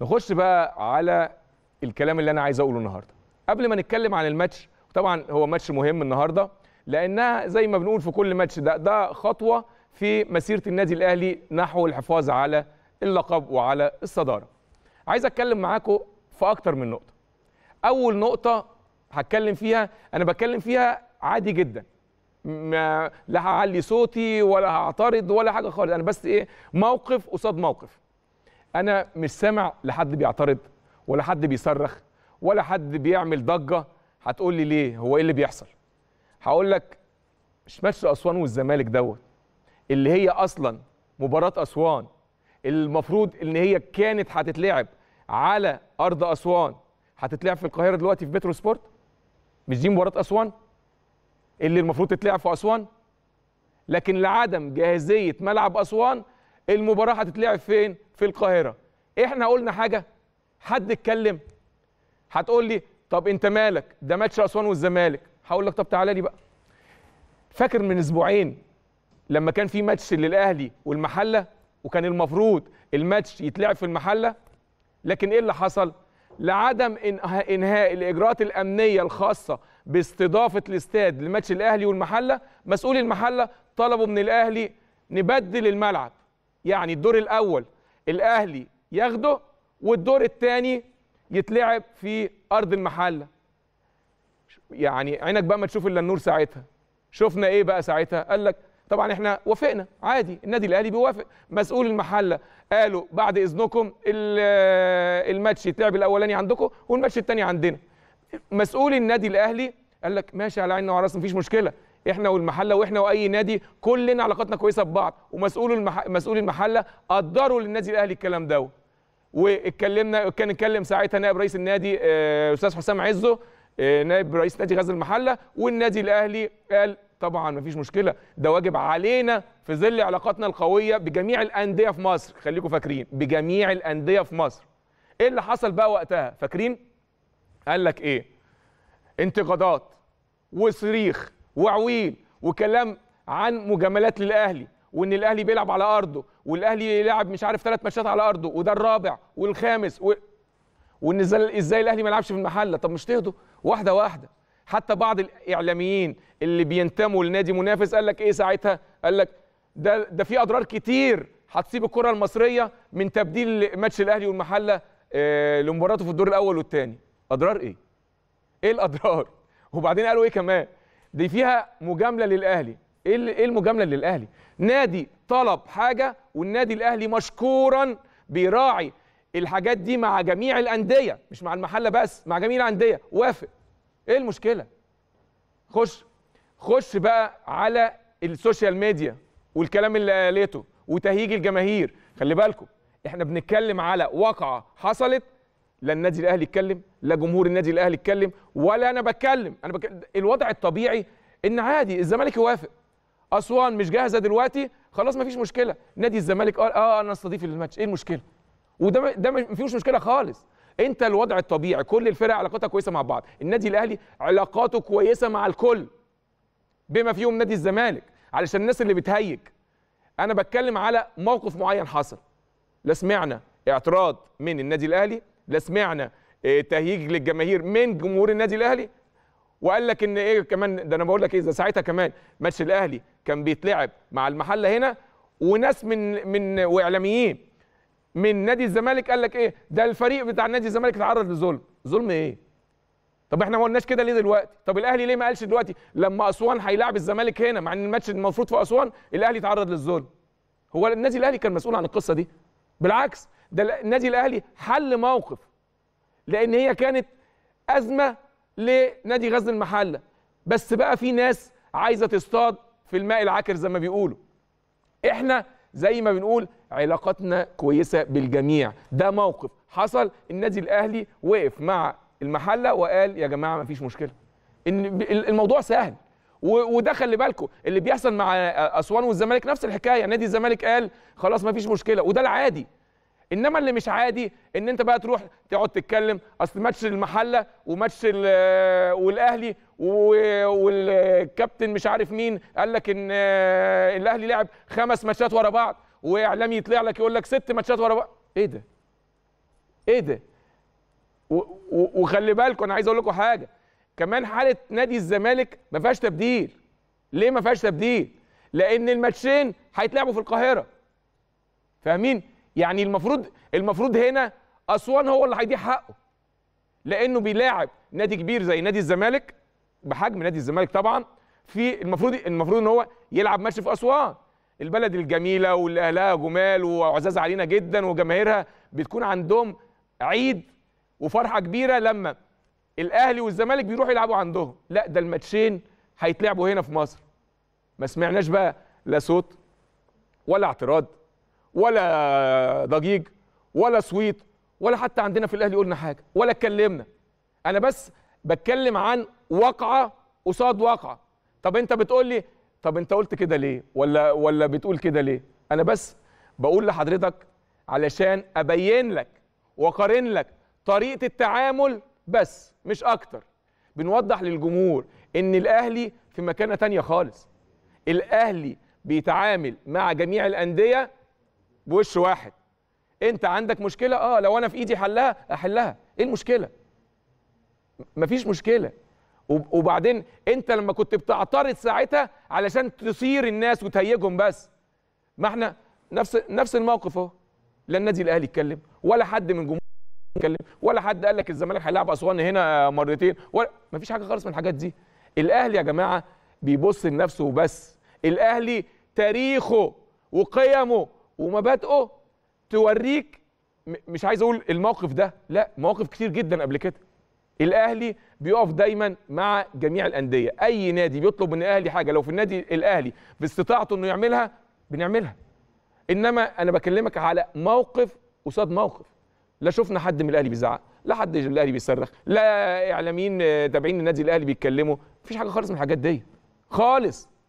نخش بقى على الكلام اللي انا عايز اقوله النهارده قبل ما نتكلم عن الماتش طبعا هو ماتش مهم النهارده لانها زي ما بنقول في كل ماتش ده ده خطوه في مسيره النادي الاهلي نحو الحفاظ على اللقب وعلى الصداره عايز اتكلم معاكم في اكتر من نقطه اول نقطه هتكلم فيها انا بتكلم فيها عادي جدا ما لا هعلي صوتي ولا هعترض ولا حاجه خالص انا بس ايه موقف قصاد موقف انا مش سامع لحد بيعترض ولا حد بيصرخ ولا حد بيعمل ضجه هتقول لي ليه هو ايه اللي بيحصل هقول لك مش ماتش اسوان والزمالك دوت اللي هي اصلا مباراه اسوان المفروض ان هي كانت هتتلعب على ارض اسوان هتتلعب في القاهره دلوقتي في بترو سبورت مش دي مباراه اسوان اللي المفروض تتلعب في اسوان لكن لعدم جاهزيه ملعب اسوان المباراه هتتلعب فين في القاهره احنا قلنا حاجه حد اتكلم هتقول لي طب انت مالك ده ماتش اسوان والزمالك هقول لك طب تعالى لي بقى فاكر من اسبوعين لما كان في ماتش للاهلي والمحله وكان المفروض الماتش يتلعب في المحله لكن ايه اللي حصل لعدم انهاء الاجراءات الامنيه الخاصه باستضافه الاستاد لماتش الاهلي والمحله مسؤول المحله طلبوا من الاهلي نبدل الملعب يعني الدور الاول الاهلي ياخده والدور الثاني يتلعب في ارض المحله يعني عينك بقى ما تشوف الا النور ساعتها شفنا ايه بقى ساعتها قال لك طبعا احنا وافقنا عادي النادي الاهلي بيوافق مسؤول المحله قالوا بعد اذنكم آه، الماتش يتلعب الاولاني عندكم والماتش الثاني عندنا مسؤول النادي الاهلي قال لك ماشي على عيننا وعلى راسنا مفيش مشكله احنا والمحله واحنا واي نادي كلنا علاقاتنا كويسه ببعض ومسؤول المح... مسؤول المحله قدروا للنادي الاهلي الكلام ده واتكلمنا كان اتكلم ساعتها نائب رئيس النادي آه، استاذ حسام عزه آه، نائب رئيس نادي غزل المحله والنادي الاهلي قال طبعا مفيش مشكله ده واجب علينا في ظل علاقاتنا القويه بجميع الانديه في مصر خليكم فاكرين بجميع الانديه في مصر ايه اللي حصل بقى وقتها فاكرين قال لك ايه انتقادات وصريخ وعويل وكلام عن مجاملات للاهلي وان الاهلي بيلعب على ارضه والاهلي لعب مش عارف ثلاث ماتشات على ارضه وده الرابع والخامس و... وان ازاي الاهلي ما يلعبش في المحله طب مش تهدوا واحده واحده حتى بعض الاعلاميين اللي بينتموا لنادي منافس قال لك ايه ساعتها قال لك ده ده في اضرار كتير هتصيب الكره المصريه من تبديل ماتش الاهلي والمحله آه لمباراته في الدور الاول والثاني اضرار ايه ايه الاضرار وبعدين قالوا ايه كمان دي فيها مجامله للاهلي إيه, ايه المجامله للاهلي نادي طلب حاجه والنادي الاهلي مشكورا بيراعي الحاجات دي مع جميع الانديه مش مع المحله بس مع جميع الانديه وافق ايه المشكله خش خش بقى على السوشيال ميديا والكلام اللي قالته وتهييج الجماهير خلي بالكم احنا بنتكلم على واقعه حصلت لا النادي الاهلي اتكلم لا جمهور النادي الاهلي اتكلم ولا انا بتكلم انا بك... الوضع الطبيعي ان عادي الزمالك يوافق اسوان مش جاهزه دلوقتي خلاص مفيش مشكله نادي الزمالك قال آه،, اه انا استضيف الماتش ايه المشكله وده ده ما فيهوش مشكله خالص انت الوضع الطبيعي كل الفرق علاقتها كويسه مع بعض النادي الاهلي علاقاته كويسه مع الكل بما فيهم نادي الزمالك علشان الناس اللي بتهيج انا بتكلم على موقف معين حصل لا سمعنا اعتراض من النادي الاهلي لا سمعنا آه، تهيج للجماهير من جمهور النادي الاهلي وقال لك ان ايه كمان ده انا بقول لك ايه ده ساعتها كمان ماتش الاهلي كان بيتلعب مع المحله هنا وناس من من واعلاميين من نادي الزمالك قال لك ايه ده الفريق بتاع نادي الزمالك اتعرض لظلم ظلم ايه طب احنا ما قلناش كده ليه دلوقتي طب الاهلي ليه ما قالش دلوقتي لما اسوان هيلاعب الزمالك هنا مع ان الماتش المفروض في اسوان الاهلي اتعرض للظلم هو النادي الاهلي كان مسؤول عن القصه دي بالعكس ده النادي الاهلي حل موقف لان هي كانت ازمه لنادي غزل المحله بس بقى في ناس عايزه تصطاد في الماء العكر زي ما بيقولوا احنا زي ما بنقول علاقتنا كويسه بالجميع ده موقف حصل النادي الاهلي وقف مع المحله وقال يا جماعه ما فيش مشكله ان الموضوع سهل وده خلي بالكم اللي بيحصل مع اسوان والزمالك نفس الحكايه نادي الزمالك قال خلاص ما فيش مشكله وده العادي انما اللي مش عادي ان انت بقى تروح تقعد تتكلم اصل ماتش المحله وماتش آه، والاهلي والكابتن مش عارف مين قال لك ان آه، الاهلي لعب خمس ماتشات ورا بعض واعلامي يطلع لك يقول لك ست ماتشات ورا بعض ايه ده؟ ايه ده؟ وخلي بالكم انا عايز اقول لكم حاجه كمان حاله نادي الزمالك ما فيهاش تبديل ليه ما فيهاش تبديل؟ لان الماتشين هيتلعبوا في القاهره فاهمين؟ يعني المفروض المفروض هنا اسوان هو اللي هيضيع حقه لانه بيلاعب نادي كبير زي نادي الزمالك بحجم نادي الزمالك طبعا في المفروض المفروض ان هو يلعب ماتش في اسوان البلد الجميله واللي اهلها جمال وعزاز علينا جدا وجماهيرها بتكون عندهم عيد وفرحه كبيره لما الاهلي والزمالك بيروحوا يلعبوا عندهم لا ده الماتشين هيتلعبوا هنا في مصر ما سمعناش بقى لا صوت ولا اعتراض ولا ضجيج ولا سويت ولا حتى عندنا في الاهلي قلنا حاجه ولا اتكلمنا انا بس بتكلم عن واقعه قصاد واقعه طب انت بتقول لي طب انت قلت كده ليه ولا ولا بتقول كده ليه انا بس بقول لحضرتك علشان ابين لك واقارن لك طريقه التعامل بس مش اكتر بنوضح للجمهور ان الاهلي في مكانه تانية خالص الاهلي بيتعامل مع جميع الانديه بوش واحد انت عندك مشكله اه لو انا في ايدي حلها احلها ايه المشكله مفيش مشكله وبعدين انت لما كنت بتعترض ساعتها علشان تصير الناس وتهيجهم بس ما احنا نفس نفس الموقف اهو لا النادي الاهلي اتكلم ولا حد من جمهور اتكلم ولا حد قال لك الزمالك هيلعب اسوان هنا مرتين ولا مفيش حاجه خالص من الحاجات دي الاهلي يا جماعه بيبص لنفسه وبس الاهلي تاريخه وقيمه ومبادئه توريك مش عايز اقول الموقف ده لا مواقف كتير جدا قبل كده الاهلي بيقف دايما مع جميع الانديه اي نادي بيطلب من الاهلي حاجه لو في النادي الاهلي باستطاعته انه يعملها بنعملها انما انا بكلمك على موقف قصاد موقف لا شفنا حد من الاهلي بيزعق لا حد من الاهلي بيصرخ لا اعلاميين تابعين النادي الاهلي بيتكلموا مفيش حاجه خالص من الحاجات دي خالص